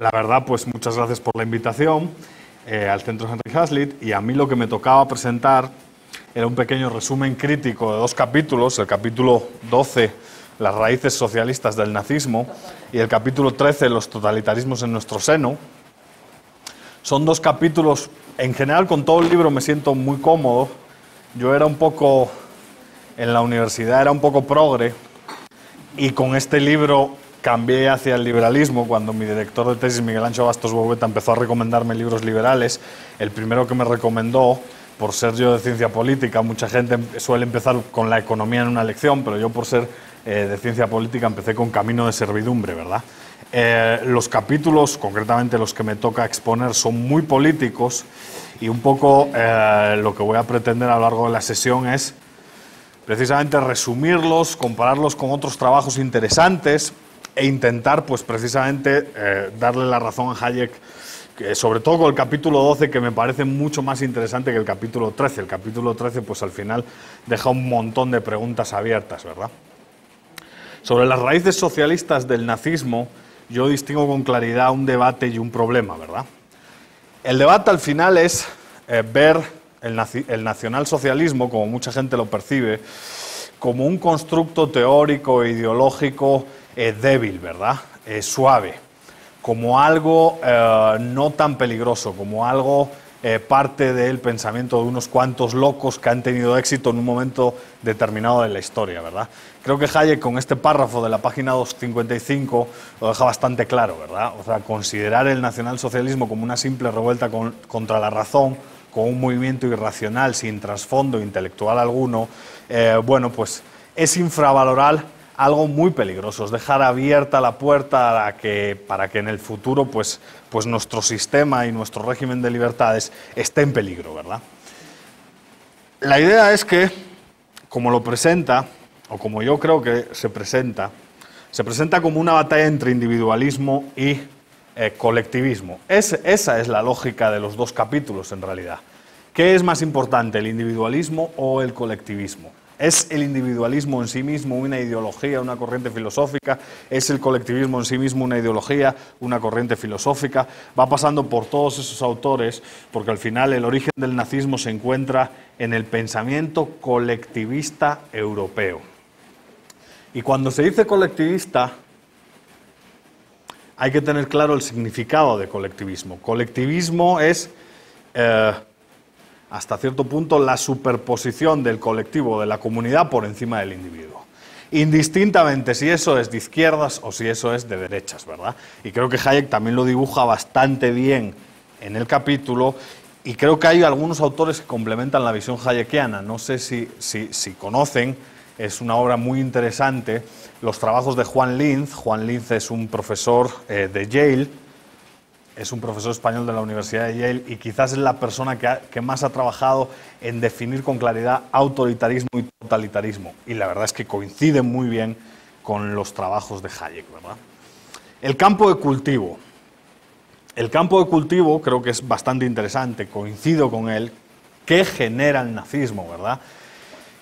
La verdad, pues muchas gracias por la invitación eh, al Centro Henry Hazlitt y a mí lo que me tocaba presentar era un pequeño resumen crítico de dos capítulos, el capítulo 12, las raíces socialistas del nazismo, y el capítulo 13, los totalitarismos en nuestro seno. Son dos capítulos, en general con todo el libro me siento muy cómodo, yo era un poco, en la universidad era un poco progre, y con este libro cambié hacia el liberalismo cuando mi director de tesis, Miguel Ancho Bastos Bobeta, empezó a recomendarme libros liberales. El primero que me recomendó, por ser yo de ciencia política, mucha gente suele empezar con la economía en una lección, pero yo por ser eh, de ciencia política empecé con Camino de Servidumbre, ¿verdad? Eh, los capítulos, concretamente los que me toca exponer, son muy políticos y un poco eh, lo que voy a pretender a lo largo de la sesión es precisamente resumirlos, compararlos con otros trabajos interesantes e intentar, pues precisamente, eh, darle la razón a Hayek, que, sobre todo con el capítulo 12, que me parece mucho más interesante que el capítulo 13. El capítulo 13, pues al final, deja un montón de preguntas abiertas, ¿verdad? Sobre las raíces socialistas del nazismo, yo distingo con claridad un debate y un problema, ¿verdad? El debate al final es eh, ver el, el nacionalsocialismo, como mucha gente lo percibe, como un constructo teórico e ideológico es débil, ¿verdad? suave, como algo eh, no tan peligroso, como algo eh, parte del pensamiento de unos cuantos locos que han tenido éxito en un momento determinado de la historia, ¿verdad? Creo que Hayek con este párrafo de la página 255 lo deja bastante claro, ¿verdad? O sea, considerar el nacionalsocialismo como una simple revuelta contra la razón, con un movimiento irracional, sin trasfondo intelectual alguno, eh, bueno, pues es infravaloral algo muy peligroso, es dejar abierta la puerta a que, para que en el futuro pues, pues nuestro sistema y nuestro régimen de libertades esté en peligro, ¿verdad? La idea es que, como lo presenta, o como yo creo que se presenta, se presenta como una batalla entre individualismo y eh, colectivismo. esa es la lógica de los dos capítulos, en realidad. ¿Qué es más importante, el individualismo o el colectivismo? ¿Es el individualismo en sí mismo una ideología, una corriente filosófica? ¿Es el colectivismo en sí mismo una ideología, una corriente filosófica? Va pasando por todos esos autores, porque al final el origen del nazismo se encuentra en el pensamiento colectivista europeo. Y cuando se dice colectivista, hay que tener claro el significado de colectivismo. Colectivismo es... Eh, hasta cierto punto la superposición del colectivo, de la comunidad, por encima del individuo. Indistintamente si eso es de izquierdas o si eso es de derechas, ¿verdad? Y creo que Hayek también lo dibuja bastante bien en el capítulo y creo que hay algunos autores que complementan la visión hayekiana. No sé si, si, conocen, es una obra muy interesante, los trabajos de Juan Linz. Juan Linz es un profesor eh, de Yale es un profesor español de la Universidad de Yale y quizás es la persona que, más ha trabajado en definir con claridad autoritarismo y totalitarismo. Y la verdad es que coincide muy bien con los trabajos de Hayek, ¿verdad? El campo de cultivo. El campo de cultivo creo que es bastante interesante, coincido con él, que genera el nazismo, ¿verdad?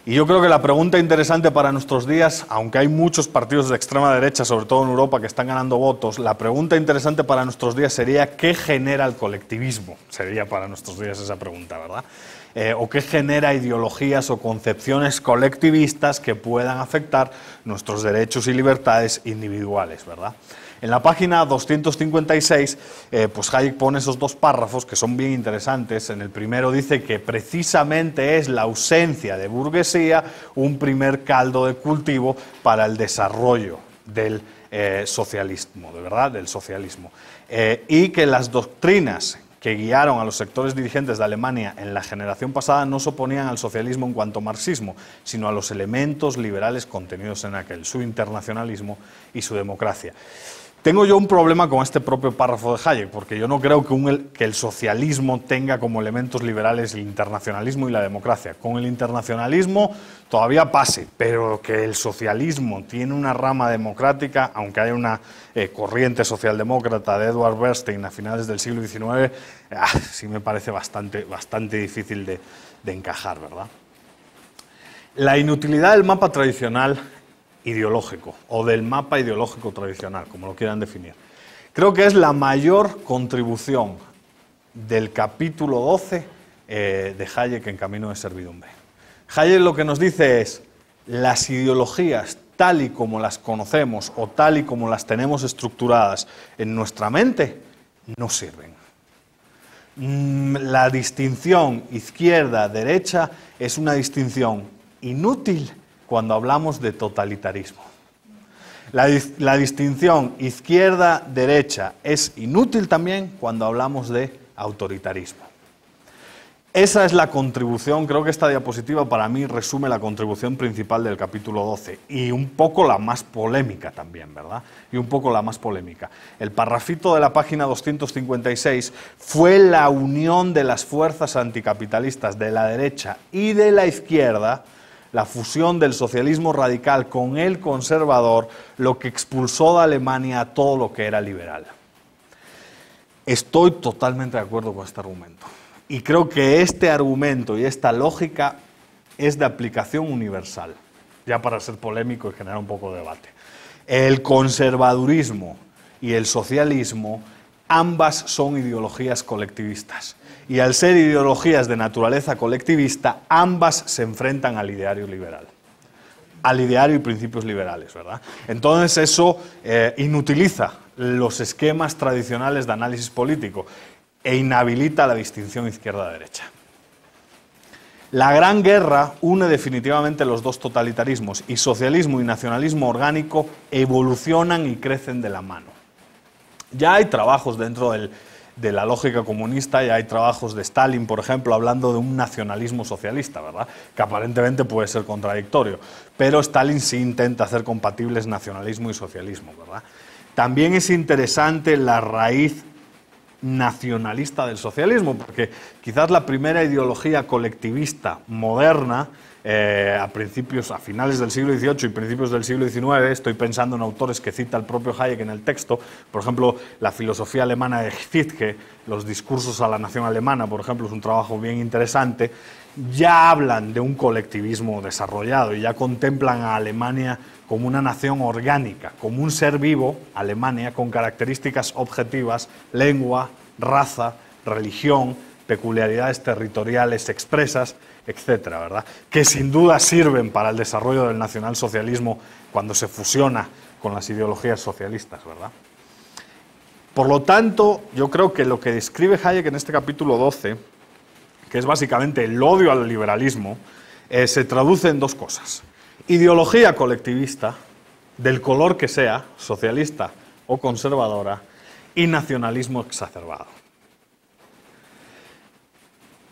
Y yo creo que la pregunta interesante para nuestros días, aunque hay muchos partidos de extrema derecha, sobre todo en Europa, que están ganando votos, la pregunta interesante para nuestros días sería ¿qué genera el colectivismo? Sería para nuestros días esa pregunta, ¿verdad? Eh, o qué genera ideologías o concepciones colectivistas que puedan afectar nuestros derechos y libertades individuales, ¿verdad? En la página 256, eh, pues Hayek pone esos dos párrafos que son bien interesantes. En el primero dice que precisamente es la ausencia de burguesía un primer caldo de cultivo para el desarrollo del eh, socialismo, de verdad, del socialismo. Eh, y que las doctrinas que guiaron a los sectores dirigentes de Alemania en la generación pasada no se oponían al socialismo en cuanto marxismo, sino a los elementos liberales contenidos en aquel, su internacionalismo y su democracia. Tengo yo un problema con este propio párrafo de Hayek, porque yo no creo que, el socialismo tenga como elementos liberales el internacionalismo y la democracia. Con el internacionalismo todavía pase, pero que el socialismo tiene una rama democrática, aunque haya una eh, corriente socialdemócrata de Edward Bernstein a finales del siglo XIX, ah, sí me parece bastante, bastante difícil de, de encajar, ¿verdad? La inutilidad del mapa tradicional ideológico o del mapa ideológico tradicional, como lo quieran definir. Creo que es la mayor contribución del capítulo 12 eh, de Hayek en Camino de Servidumbre. Hayek lo que nos dice es, las ideologías tal y como las conocemos o tal y como las tenemos estructuradas en nuestra mente, no sirven. Mm, la distinción izquierda-derecha es una distinción inútil cuando hablamos de totalitarismo. La, distinción izquierda-derecha es inútil también cuando hablamos de autoritarismo. Esa es la contribución, creo que esta diapositiva para mí resume la contribución principal del capítulo 12 y un poco la más polémica también, ¿verdad? Y un poco la más polémica. El parrafito de la página 256 fue la unión de las fuerzas anticapitalistas de la derecha y de la izquierda la fusión del socialismo radical con el conservador, lo que expulsó de Alemania todo lo que era liberal. Estoy totalmente de acuerdo con este argumento. Y creo que este argumento y esta lógica es de aplicación universal, ya para ser polémico y generar un poco de debate. El conservadurismo y el socialismo ambas son ideologías colectivistas y al ser ideologías de naturaleza colectivista, ambas se enfrentan al ideario liberal al ideario y principios liberales, ¿verdad? Entonces eso eh, inutiliza los esquemas tradicionales de análisis político e inhabilita la distinción izquierda-derecha. La Gran Guerra une definitivamente los dos totalitarismos y socialismo y nacionalismo orgánico evolucionan y crecen de la mano. Ya hay trabajos dentro del de la lógica comunista y hay trabajos de Stalin, por ejemplo, hablando de un nacionalismo socialista, ¿verdad? Que aparentemente puede ser contradictorio, pero Stalin sí intenta hacer compatibles nacionalismo y socialismo, ¿verdad? También es interesante la raíz nacionalista del socialismo, porque quizás la primera ideología colectivista moderna eh, a principios, a finales del siglo XVIII y principios del siglo XIX, estoy pensando en autores que cita el propio Hayek en el texto, por ejemplo, la filosofía alemana de Hitge, los discursos a la nación alemana, por ejemplo, es un trabajo bien interesante, ya hablan de un colectivismo desarrollado y ya contemplan a Alemania como una nación orgánica, como un ser vivo, Alemania, con características objetivas, lengua, raza, religión, peculiaridades territoriales expresas, etcétera, ¿verdad? Que sin duda sirven para el desarrollo del nacionalsocialismo cuando se fusiona con las ideologías socialistas, ¿verdad? Por lo tanto, yo creo que lo que describe Hayek en este capítulo 12, que es básicamente el odio al liberalismo, eh, se traduce en dos cosas. Ideología colectivista, del color que sea, socialista o conservadora, y nacionalismo exacerbado.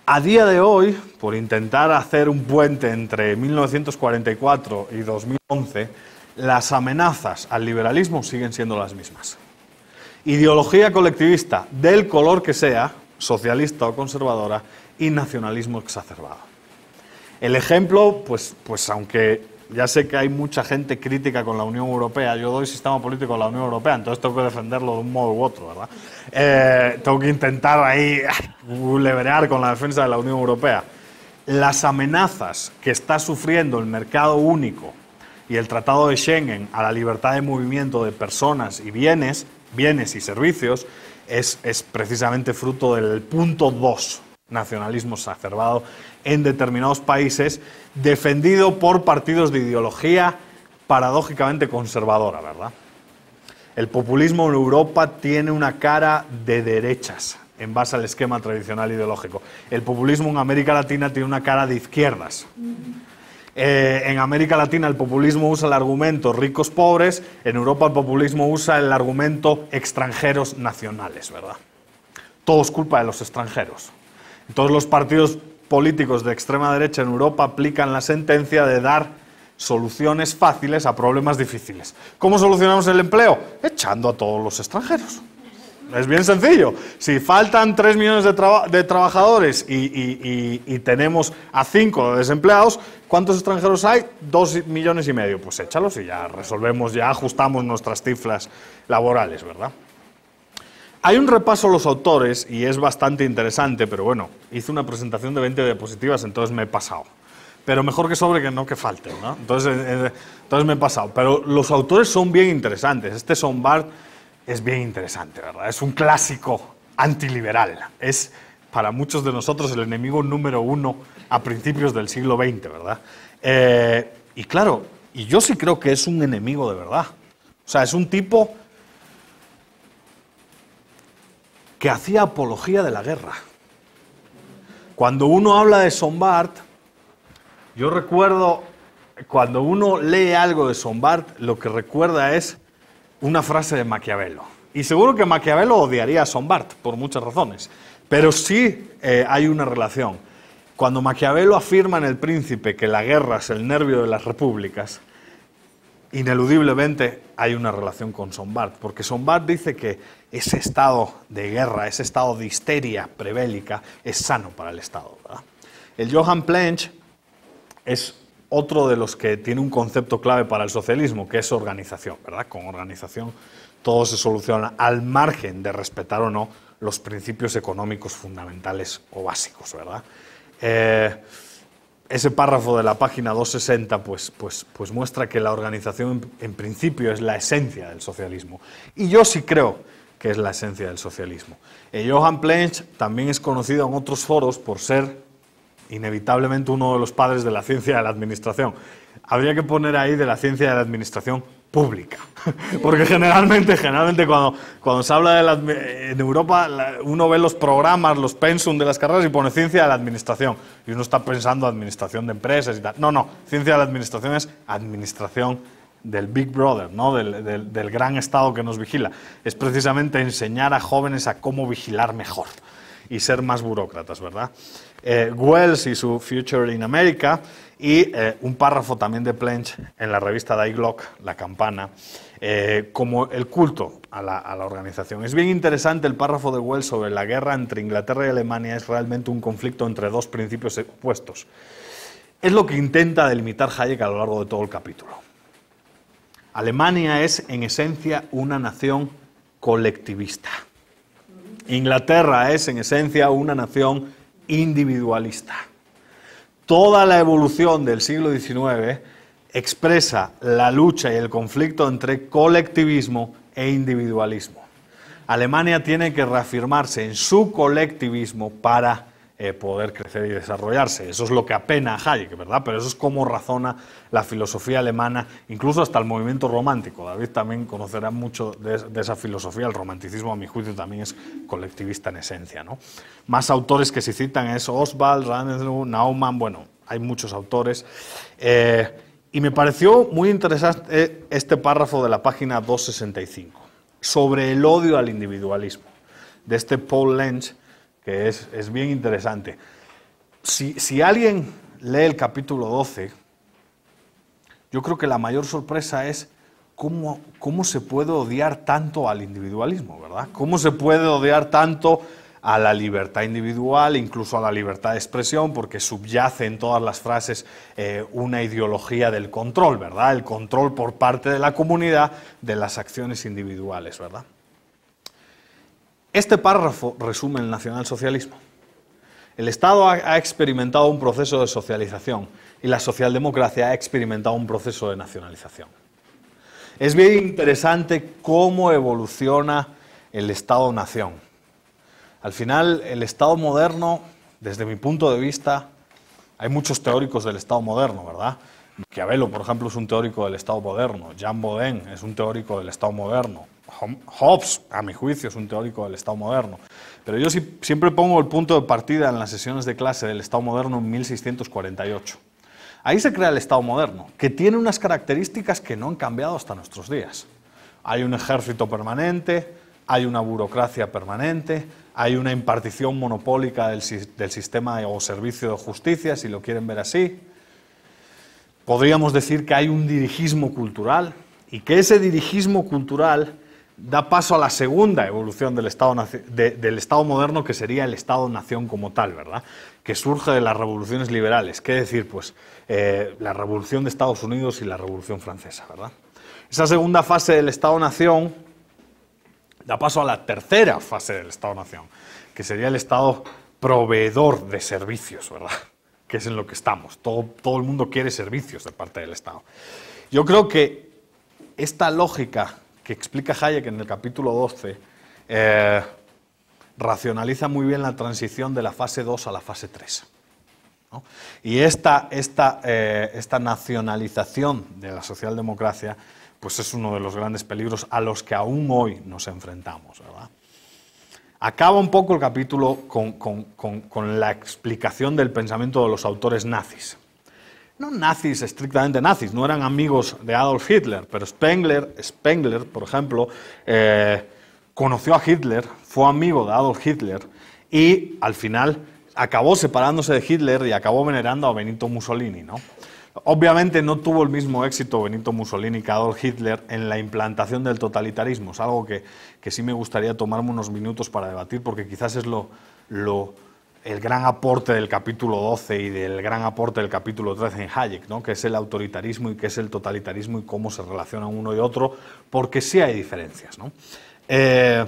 A día de hoy, por intentar hacer un puente entre 1944 y 2011, las amenazas al liberalismo siguen siendo las mismas. Ideología colectivista, del color que sea, socialista o conservadora, y nacionalismo exacerbado. El ejemplo, pues, pues aunque ya sé que hay mucha gente crítica con la Unión Europea, yo doy sistema político a la Unión Europea, entonces tengo que defenderlo de un modo u otro, ¿verdad? Eh, tengo que intentar ahí leverear con la defensa de la Unión Europea. Las amenazas que está sufriendo el mercado único y el Tratado de Schengen a la libertad de movimiento de personas y bienes, bienes y servicios, es, es precisamente fruto del punto 2 nacionalismo exacerbado en determinados países, defendido por partidos de ideología paradójicamente conservadora, ¿verdad? El populismo en Europa tiene una cara de derechas en base al esquema tradicional ideológico. El populismo en América Latina tiene una cara de izquierdas. Eh, en América Latina el populismo usa el argumento ricos pobres, en Europa el populismo usa el argumento extranjeros nacionales, ¿verdad? Todo es culpa de los extranjeros. Todos los partidos políticos de extrema derecha en Europa aplican la sentencia de dar soluciones fáciles a problemas difíciles. ¿Cómo solucionamos el empleo? Echando a todos los extranjeros. Es bien sencillo. Si faltan 3 millones de, trabajadores y, y, tenemos a 5 desempleados, ¿cuántos extranjeros hay? 2 millones y medio. Pues échalos y ya resolvemos, ya ajustamos nuestras cifras laborales, ¿verdad? Hay un repaso a los autores y es bastante interesante, pero bueno, hice una presentación de 20 diapositivas, entonces me he pasado. Pero mejor que sobre que no que falte, ¿no? Eh, eh, entonces, me he pasado. Pero los autores son bien interesantes. Este Sombart es bien interesante, ¿verdad? Es un clásico antiliberal. Es para muchos de nosotros el enemigo número uno a principios del siglo XX, ¿verdad? Eh, y claro, y yo sí creo que es un enemigo de verdad. O sea, es un tipo que hacía apología de la guerra. Cuando uno habla de Sombart, yo recuerdo, cuando uno lee algo de Sombart, lo que recuerda es una frase de Maquiavelo. Y seguro que Maquiavelo odiaría a Sombart por muchas razones, pero sí eh, hay una relación. Cuando Maquiavelo afirma en El Príncipe que la guerra es el nervio de las repúblicas, ineludiblemente hay una relación con Sombart, porque Sombart dice que ese estado de guerra, ese estado de histeria prebélica, es sano para el Estado. El Johann Plench es otro de los que tiene un concepto clave para el socialismo, que es organización. ¿verdad? Con organización todo se soluciona al margen de respetar o no los principios económicos fundamentales o básicos. ¿verdad? Eh, ese párrafo de la página 260 pues, pues, pues muestra que la organización en principio es la esencia del socialismo. Y yo sí creo que es la esencia del socialismo. Eh, Johann Johan Planch también es conocido en otros foros por ser inevitablemente uno de los padres de la ciencia de la administración. Habría que poner ahí de la ciencia de la administración pública. Porque generalmente, generalmente cuando, cuando se habla de en eh, Europa, uno ve los programas, los pensum de las carreras y pone ciencia de la administración. Y uno está pensando administración de empresas y tal. No, no, ciencia de la administración es administración del Big Brother, ¿no? del, del gran Estado que nos vigila. Es precisamente enseñar a jóvenes a cómo vigilar mejor y ser más burócratas, ¿verdad? Eh, Wells y su Future in America y eh, un párrafo también de Plench en la revista Die Glock, La Campana, eh, como el culto a la, a la, organización. Es bien interesante el párrafo de Wells sobre la guerra entre Inglaterra y Alemania, es realmente un conflicto entre dos principios opuestos. Es lo que intenta delimitar Hayek a lo largo de todo el capítulo. Alemania es en esencia una nación colectivista Inglaterra es en esencia una nación individualista. Toda la evolución del siglo XIX expresa la lucha y el conflicto entre colectivismo e individualismo. Alemania tiene que reafirmarse en su colectivismo para eh, poder crecer y desarrollarse. Eso es lo que apena a Hayek, ¿verdad? Pero eso es cómo razona la filosofía alemana, incluso hasta el movimiento romántico. David también conocerá mucho de, esa filosofía. El romanticismo, a mi juicio, también es colectivista en esencia, ¿no? Más autores que se citan es Oswald, Randall, Naumann, bueno, hay muchos autores. Eh, y me pareció muy interesante este párrafo de la página 265 sobre el odio al individualismo de este Paul Lenz que es, bien interesante. Si, alguien lee el capítulo 12, yo creo que la mayor sorpresa es cómo, se puede odiar tanto al individualismo, ¿verdad? ¿Cómo se puede odiar tanto a la libertad individual, incluso a la libertad de expresión, porque subyace en todas las frases eh, una ideología del control, ¿verdad? El control por parte de la comunidad de las acciones individuales, ¿verdad? Este párrafo resume el nacionalsocialismo. El Estado ha, experimentado un proceso de socialización y la socialdemocracia ha experimentado un proceso de nacionalización. Es bien interesante cómo evoluciona el Estado-nación. Al final, el Estado moderno, desde mi punto de vista, hay muchos teóricos del Estado moderno, ¿verdad? Maquiavelo, por ejemplo, es un teórico del Estado moderno, Jean Baudin es un teórico del Estado moderno, Hobbes, a mi juicio, es un teórico del Estado moderno. Pero yo siempre pongo el punto de partida en las sesiones de clase del Estado moderno en 1648. Ahí se crea el Estado moderno, que tiene unas características que no han cambiado hasta nuestros días. Hay un ejército permanente, hay una burocracia permanente, hay una impartición monopólica del sistema o servicio de justicia, si lo quieren ver así. Podríamos decir que hay un dirigismo cultural y que ese dirigismo cultural da paso a la segunda evolución del Estado, del Estado moderno, que sería el Estado-nación como tal, ¿verdad? Que surge de las revoluciones liberales, es decir, pues eh, la revolución de Estados Unidos y la revolución francesa, ¿verdad? Esa segunda fase del Estado-nación da paso a la tercera fase del Estado-nación, que sería el Estado proveedor de servicios, ¿verdad? Que es en lo que estamos. Todo, todo el mundo quiere servicios de parte del Estado. Yo creo que esta lógica que explica Hayek en el capítulo 12, eh, racionaliza muy bien la transición de la fase 2 a la fase 3. Y esta, esta, eh, esta nacionalización de la socialdemocracia pues es uno de los grandes peligros a los que aún hoy nos enfrentamos. Acaba un poco el capítulo con la explicación del pensamiento de los autores nazis no nazis, estrictamente nazis, no eran amigos de Adolf Hitler, pero Spengler, Spengler por ejemplo, eh, conoció a Hitler, fue amigo de Adolf Hitler y al final acabó separándose de Hitler y acabó venerando a Benito Mussolini, ¿no? Obviamente no tuvo el mismo éxito Benito Mussolini que Adolf Hitler en la implantación del totalitarismo. Es algo que, sí me gustaría tomarme unos minutos para debatir porque quizás es lo, lo el gran aporte del capítulo 12 y del gran aporte del capítulo 13 en Hayek, ¿no? que es el autoritarismo y que es el totalitarismo y cómo se relacionan uno y otro, porque sí hay diferencias. ¿no? Eh,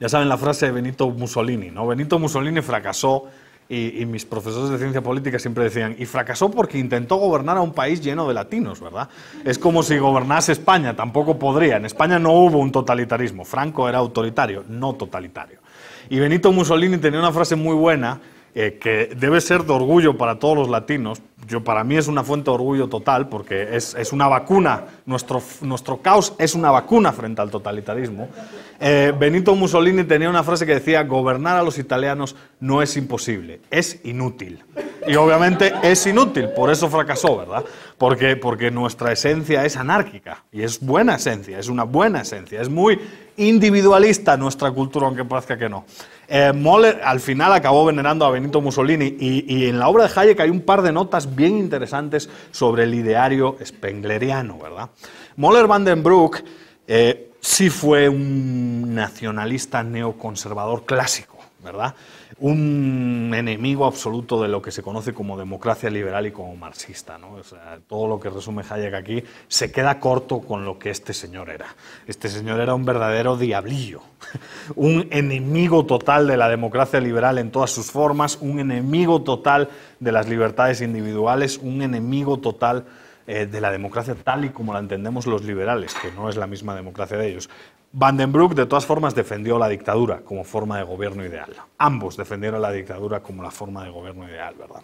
ya saben la frase de Benito Mussolini, ¿no? Benito Mussolini fracasó y, y, mis profesores de ciencia política siempre decían, y fracasó porque intentó gobernar a un país lleno de latinos, ¿verdad? Es como si gobernase España, tampoco podría. En España no hubo un totalitarismo, Franco era autoritario, no totalitario. Y Benito Mussolini tenía una frase muy buena eh, que debe ser de orgullo para todos los latinos. Yo, para mí es una fuente de orgullo total porque es, una vacuna. Nuestro, nuestro caos es una vacuna frente al totalitarismo. Eh, Benito Mussolini tenía una frase que decía, gobernar a los italianos no es imposible, es inútil. Y obviamente es inútil, por eso fracasó, ¿verdad? Porque, porque nuestra esencia es anárquica y es buena esencia, es una buena esencia, es muy individualista nuestra cultura, aunque parezca que no. Eh, Moller al final acabó venerando a Benito Mussolini y, en la obra de Hayek hay un par de notas bien interesantes sobre el ideario spengleriano, ¿verdad? Moller den eh, sí fue un nacionalista neoconservador clásico, ¿verdad? un enemigo absoluto de lo que se conoce como democracia liberal y como marxista. ¿no? todo lo que resume Hayek aquí se queda corto con lo que este señor era. Este señor era un verdadero diablillo, un enemigo total de la democracia liberal en todas sus formas, un enemigo total de las libertades individuales, un enemigo total eh, de la democracia tal y como la entendemos los liberales, que no es la misma democracia de ellos. Vandenbroek, de todas formas, defendió la dictadura como forma de gobierno ideal. Ambos defendieron la dictadura como la forma de gobierno ideal, ¿verdad?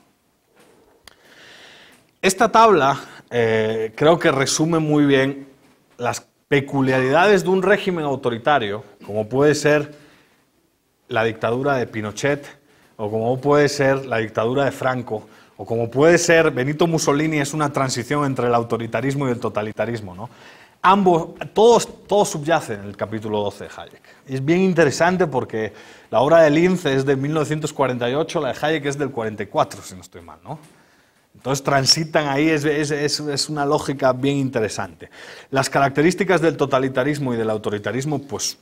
Esta tabla eh, creo que resume muy bien las peculiaridades de un régimen autoritario, como puede ser la dictadura de Pinochet, o como puede ser la dictadura de Franco, o como puede ser Benito Mussolini, es una transición entre el autoritarismo y el totalitarismo, ¿no? ambos, todos, todos subyacen en el capítulo 12 de Hayek. Es bien interesante porque la obra de Linz es de 1948, la de Hayek es del 44, si no estoy mal, ¿no? Entonces transitan ahí, es, es, es, una lógica bien interesante. Las características del totalitarismo y del autoritarismo, pues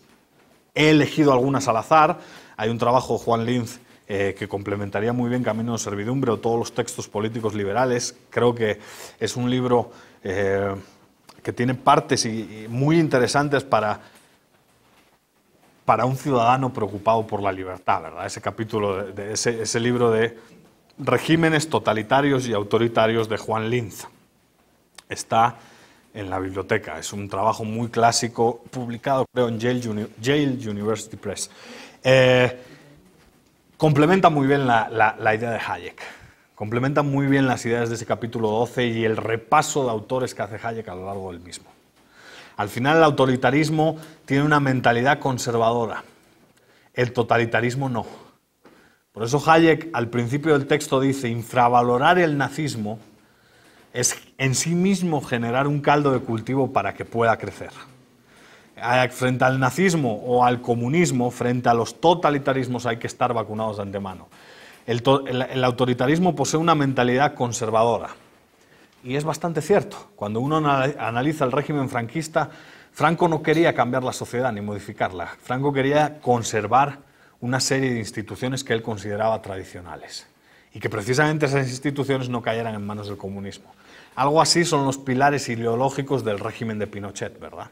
he elegido algunas al azar. Hay un trabajo de Juan Linz eh, que complementaría muy bien Camino de Servidumbre o todos los textos políticos liberales. Creo que es un libro eh, que tiene partes muy interesantes para, para un ciudadano preocupado por la libertad, ¿verdad? Ese capítulo, de, ese, libro de Regímenes totalitarios y autoritarios de Juan Linz. Está en la biblioteca. Es un trabajo muy clásico, publicado creo en Yale, University Press. Eh, complementa muy bien la idea de Hayek complementan muy bien las ideas de ese capítulo 12 y el repaso de autores que hace Hayek a lo largo del mismo. Al final el autoritarismo tiene una mentalidad conservadora, el totalitarismo no. Por eso Hayek al principio del texto dice, infravalorar el nazismo es en sí mismo generar un caldo de cultivo para que pueda crecer. Eh, frente al nazismo o al comunismo, frente a los totalitarismos hay que estar vacunados de antemano el, autoritarismo posee una mentalidad conservadora. Y es bastante cierto. Cuando uno analiza el régimen franquista, Franco no quería cambiar la sociedad ni modificarla. Franco quería conservar una serie de instituciones que él consideraba tradicionales y que precisamente esas instituciones no cayeran en manos del comunismo. Algo así son los pilares ideológicos del régimen de Pinochet, ¿verdad?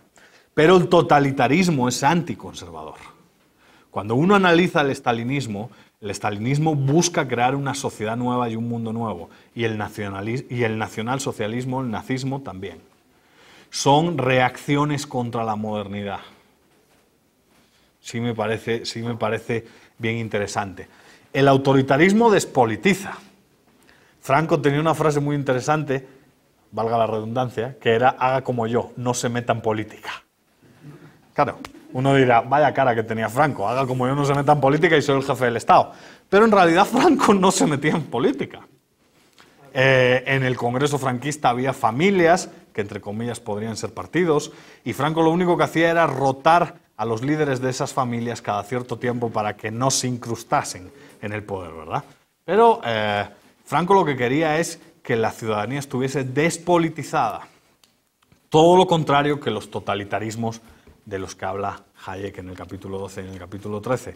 Pero el totalitarismo es anticonservador. Cuando uno analiza el estalinismo, el estalinismo busca crear una sociedad nueva y un mundo nuevo, y el, y el nacionalsocialismo, el nazismo también. Son reacciones contra la modernidad. Sí me parece, sí me parece bien interesante. El autoritarismo despolitiza. Franco tenía una frase muy interesante, valga la redundancia, que era haga como yo, no se meta en política. Claro, uno dirá, vaya cara que tenía Franco, haga como yo no se meta en política y soy el jefe del Estado. Pero en realidad Franco no se metía en política. Eh, en el Congreso franquista había familias, que entre comillas podrían ser partidos, y Franco lo único que hacía era rotar a los líderes de esas familias cada cierto tiempo para que no se incrustasen en el poder, ¿verdad? Pero eh, Franco lo que quería es que la ciudadanía estuviese despolitizada, todo lo contrario que los totalitarismos de los que habla Hayek en el capítulo 12 y en el capítulo 13.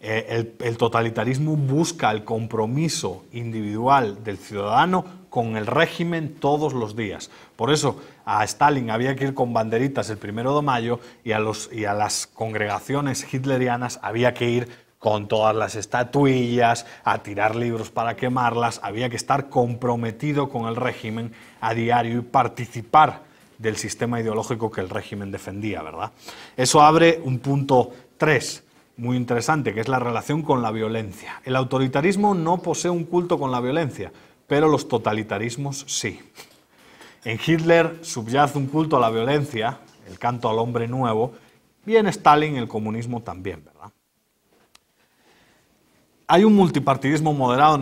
Eh, el, totalitarismo busca el compromiso individual del ciudadano con el régimen todos los días. Por eso a Stalin había que ir con banderitas el primero de mayo y a, los, y a las congregaciones hitlerianas había que ir con todas las estatuillas, a tirar libros para quemarlas, había que estar comprometido con el régimen a diario y participar del sistema ideológico que el régimen defendía, ¿verdad? Eso abre un punto 3 muy interesante, que es la relación con la violencia. El autoritarismo no posee un culto con la violencia, pero los totalitarismos sí. En Hitler subyace un culto a la violencia, el canto al hombre nuevo, y en Stalin el comunismo también, ¿verdad? Hay un multipartidismo moderado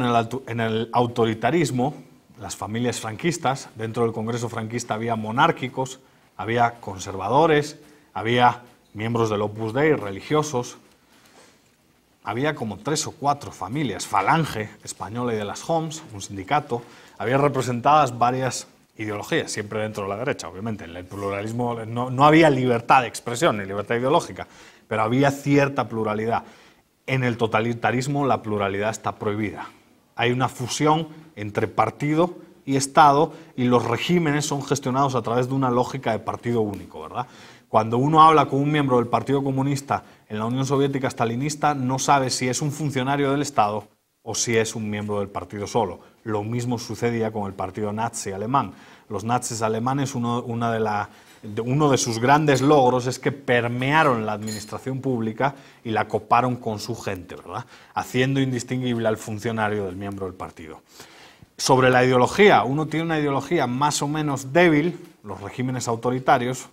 en el autoritarismo las familias franquistas. Dentro del Congreso franquista había monárquicos, había conservadores, había miembros del Opus Dei, religiosos. Había como tres o cuatro familias, Falange española y de las Homs, un sindicato. Había representadas varias ideologías, siempre dentro de la derecha, obviamente. en El pluralismo no, no había libertad de expresión ni libertad ideológica, pero había cierta pluralidad. En el totalitarismo la pluralidad está prohibida. Hay una fusión entre partido y Estado y los regímenes son gestionados a través de una lógica de partido único, ¿verdad? Cuando uno habla con un miembro del Partido Comunista en la Unión Soviética stalinista, no sabe si es un funcionario del Estado o si es un miembro del partido solo. Lo mismo sucedía con el partido nazi alemán. Los nazis alemanes, uno, una de uno de sus grandes logros es que permearon la administración pública y la coparon con su gente, ¿verdad? Haciendo indistinguible al funcionario del miembro del partido. Sobre la ideología, uno tiene una ideología más o menos débil, los regímenes autoritarios,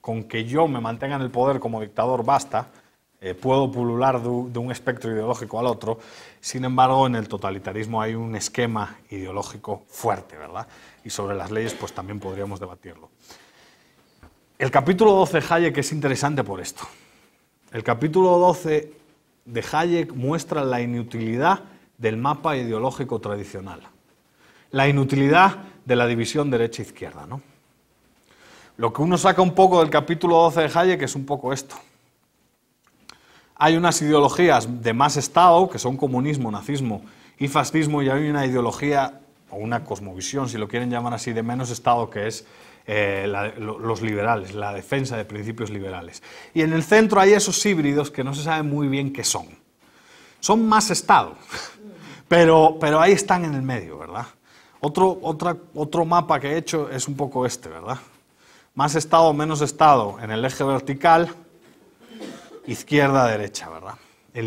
con que yo me mantenga en el poder como dictador basta, eh, puedo pulular de, un espectro ideológico al otro, sin embargo en el totalitarismo hay un esquema ideológico fuerte, ¿verdad? Y sobre las leyes pues también podríamos debatirlo. El capítulo 12 de Hayek es interesante por esto. El capítulo 12 de Hayek muestra la inutilidad del mapa ideológico tradicional la inutilidad de la división derecha-izquierda. E ¿no? Lo que uno saca un poco del capítulo 12 de Hayek es un poco esto. Hay unas ideologías de más Estado, que son comunismo, nazismo y fascismo, y hay una ideología o una cosmovisión, si lo quieren llamar así, de menos Estado, que es eh, los liberales, la defensa de principios liberales. Y en el centro hay esos híbridos que no se sabe muy bien qué son. Son más Estado, pero ahí están en el medio, ¿verdad? Otro, otra, otro mapa que he hecho es un poco este, ¿verdad? Más estado, menos estado en el eje vertical, izquierda, derecha, ¿verdad? El,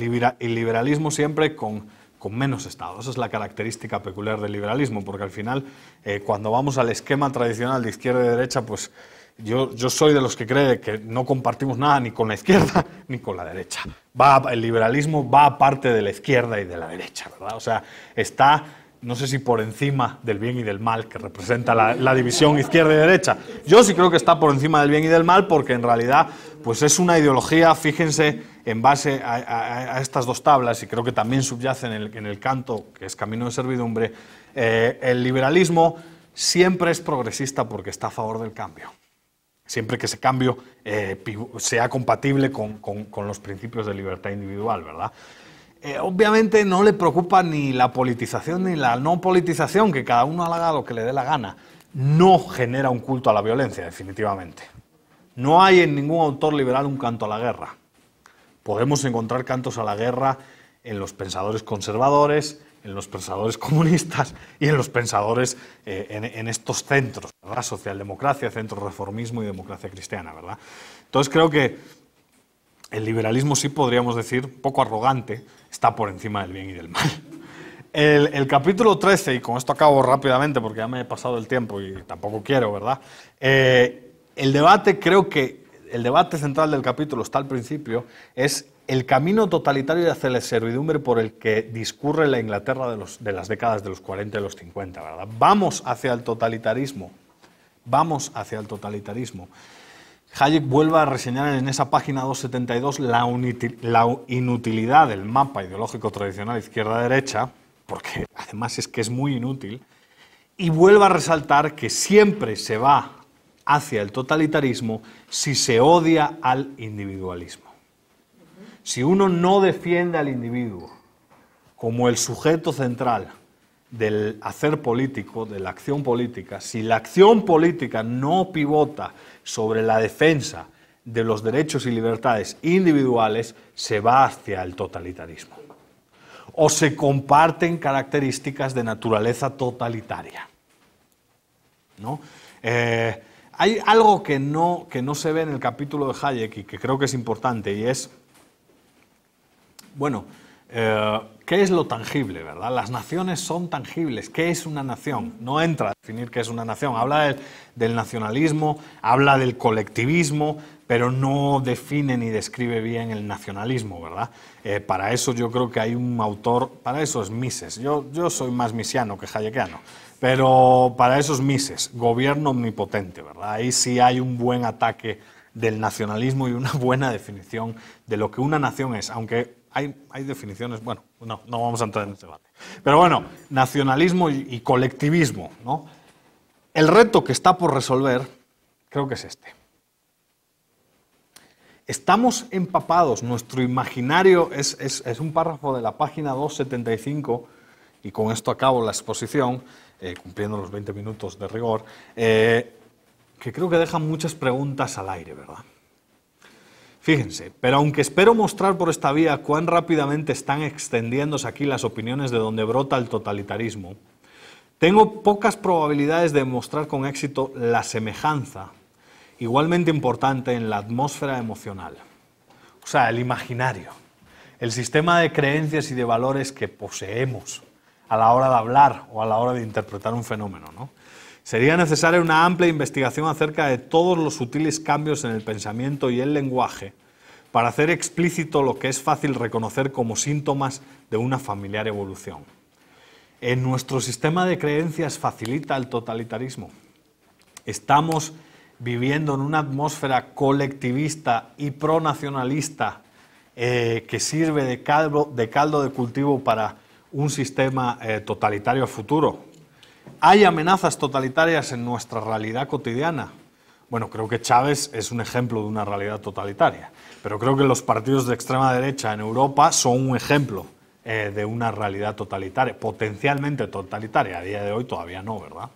liberalismo siempre con, con, menos estado. Esa es la característica peculiar del liberalismo, porque al final, eh, cuando vamos al esquema tradicional de izquierda y derecha, pues yo, yo, soy de los que cree que no compartimos nada ni con la izquierda ni con la derecha. Va, el liberalismo va aparte de la izquierda y de la derecha, ¿verdad? O sea, está no sé si por encima del bien y del mal que representa la, división izquierda y derecha. Yo sí creo que está por encima del bien y del mal porque en realidad pues es una ideología, fíjense, en base a, estas dos tablas y creo que también subyace en el, canto, que es Camino de Servidumbre, eh, el liberalismo siempre es progresista porque está a favor del cambio. Siempre que ese cambio eh, sea compatible con, con los principios de libertad individual, ¿verdad? Eh, obviamente no le preocupa ni la politización ni la no politización, que cada uno haga lo que le dé la gana. No genera un culto a la violencia, definitivamente. No hay en ningún autor liberal un canto a la guerra. Podemos encontrar cantos a la guerra en los pensadores conservadores, en los pensadores comunistas y en los pensadores eh, en, estos centros, ...la Socialdemocracia, centro reformismo y democracia cristiana, ¿verdad? Entonces creo que el liberalismo sí podríamos decir, poco arrogante, está por encima del bien y del mal. El, capítulo 13, y con esto acabo rápidamente porque ya me he pasado el tiempo y tampoco quiero, ¿verdad? Eh, el debate, creo que el debate central del capítulo está al principio, es el camino totalitario hacia la servidumbre por el que discurre la Inglaterra de, de las décadas de los 40 y los 50, ¿verdad? Vamos hacia el totalitarismo, vamos hacia el totalitarismo. Hayek vuelve a reseñar en esa página 272 la, la inutilidad del mapa ideológico tradicional izquierda-derecha, porque además es que es muy inútil, y vuelve a resaltar que siempre se va hacia el totalitarismo si se odia al individualismo. Si uno no defiende al individuo como el sujeto central del hacer político, de la acción política, si la acción política no pivota sobre la defensa de los derechos y libertades individuales se va hacia el totalitarismo. O se comparten características de naturaleza totalitaria. ¿No? Eh, hay algo que no, que no se ve en el capítulo de Hayek y que creo que es importante y es, bueno, eh, ¿Qué es lo tangible, verdad? Las naciones son tangibles. ¿Qué es una nación? No entra a definir qué es una nación. Habla del, nacionalismo, habla del colectivismo, pero no define ni describe bien el nacionalismo, ¿verdad? Eh, para eso yo creo que hay un autor, para eso es Mises. Yo, yo soy más misiano que hayekiano, pero para eso es Mises, gobierno omnipotente, ¿verdad? Ahí sí hay un buen ataque del nacionalismo y una buena definición de lo que una nación es, aunque hay, definiciones, bueno, no, no vamos a entrar en este debate. Pero bueno, nacionalismo y, colectivismo, ¿no? El reto que está por resolver creo que es este. Estamos empapados, nuestro imaginario es, un párrafo de la página 275 y con esto acabo la exposición, eh, cumpliendo los 20 minutos de rigor, eh, que creo que deja muchas preguntas al aire, ¿verdad? Fíjense, pero aunque espero mostrar por esta vía cuán rápidamente están extendiéndose aquí las opiniones de donde brota el totalitarismo, tengo pocas probabilidades de mostrar con éxito la semejanza, igualmente importante en la atmósfera emocional, o sea, el imaginario, el sistema de creencias y de valores que poseemos a la hora de hablar o a la hora de interpretar un fenómeno. ¿no? Sería necesaria una amplia investigación acerca de todos los sutiles cambios en el pensamiento y el lenguaje para hacer explícito lo que es fácil reconocer como síntomas de una familiar evolución. En nuestro sistema de creencias facilita el totalitarismo. Estamos viviendo en una atmósfera colectivista y pronacionalista eh, que sirve de caldo, de cultivo para un sistema eh, totalitario futuro, hay amenazas totalitarias en nuestra realidad cotidiana. Bueno, creo que Chávez es un ejemplo de una realidad totalitaria, pero creo que los partidos de extrema derecha en Europa son un ejemplo eh, de una realidad totalitaria, potencialmente totalitaria. A día de hoy todavía no, ¿verdad?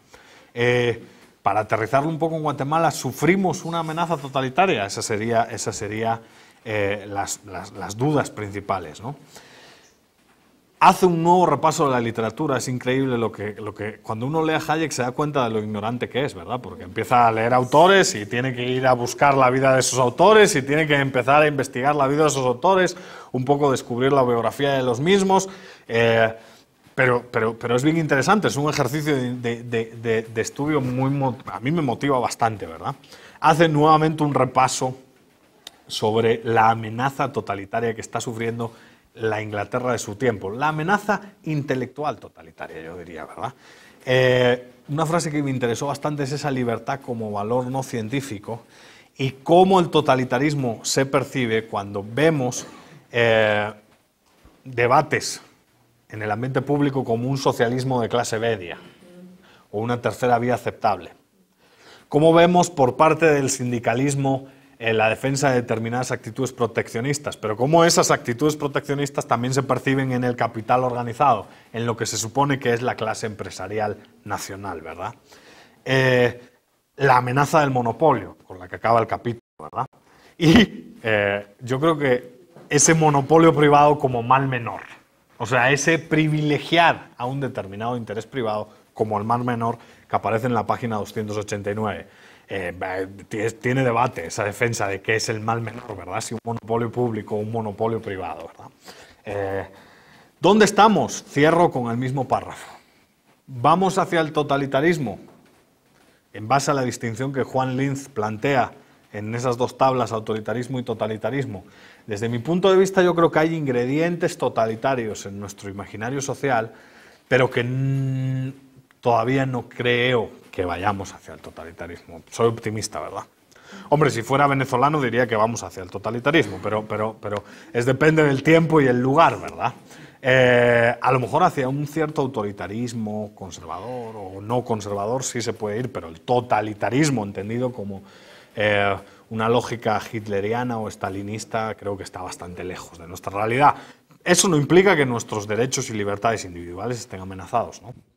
Eh, para aterrizarlo un poco en Guatemala, sufrimos una amenaza totalitaria. Esas serían sería, eh, las, las, dudas principales. ¿no? hace un nuevo repaso de la literatura. Es increíble lo que, lo que cuando uno lee a Hayek se da cuenta de lo ignorante que es, ¿verdad? Porque empieza a leer autores y tiene que ir a buscar la vida de esos autores y tiene que empezar a investigar la vida de esos autores, un poco descubrir la biografía de los mismos. Eh, pero, pero, pero es bien interesante, es un ejercicio de, de estudio muy... A mí me motiva bastante, ¿verdad? Hace nuevamente un repaso sobre la amenaza totalitaria que está sufriendo la Inglaterra de su tiempo, la amenaza intelectual totalitaria, yo diría, ¿verdad? Eh, una frase que me interesó bastante es esa libertad como valor no científico y cómo el totalitarismo se percibe cuando vemos eh, debates en el ambiente público como un socialismo de clase media o una tercera vía aceptable. Cómo vemos por parte del sindicalismo en la defensa de determinadas actitudes proteccionistas, pero cómo esas actitudes proteccionistas también se perciben en el capital organizado, en lo que se supone que es la clase empresarial nacional, ¿verdad? Eh, la amenaza del monopolio, con la que acaba el capítulo, ¿verdad? Y eh, yo creo que ese monopolio privado como mal menor, o sea, ese privilegiar a un determinado interés privado como el mal menor que aparece en la página 289. Eh, tiene debate esa defensa de qué es el mal menor, ¿verdad? Si un monopolio público o un monopolio privado, ¿verdad? Eh, ¿Dónde estamos? Cierro con el mismo párrafo. ¿Vamos hacia el totalitarismo? En base a la distinción que Juan Linz plantea en esas dos tablas, autoritarismo y totalitarismo. Desde mi punto de vista, yo creo que hay ingredientes totalitarios en nuestro imaginario social, pero que Todavía no creo que vayamos hacia el totalitarismo. Soy optimista, ¿verdad? Hombre, si fuera venezolano diría que vamos hacia el totalitarismo, pero, pero, pero es depende del tiempo y el lugar, ¿verdad? Eh, a lo mejor hacia un cierto autoritarismo conservador o no conservador sí se puede ir, pero el totalitarismo, entendido como eh, una lógica hitleriana o stalinista, creo que está bastante lejos de nuestra realidad. Eso no implica que nuestros derechos y libertades individuales estén amenazados, ¿no?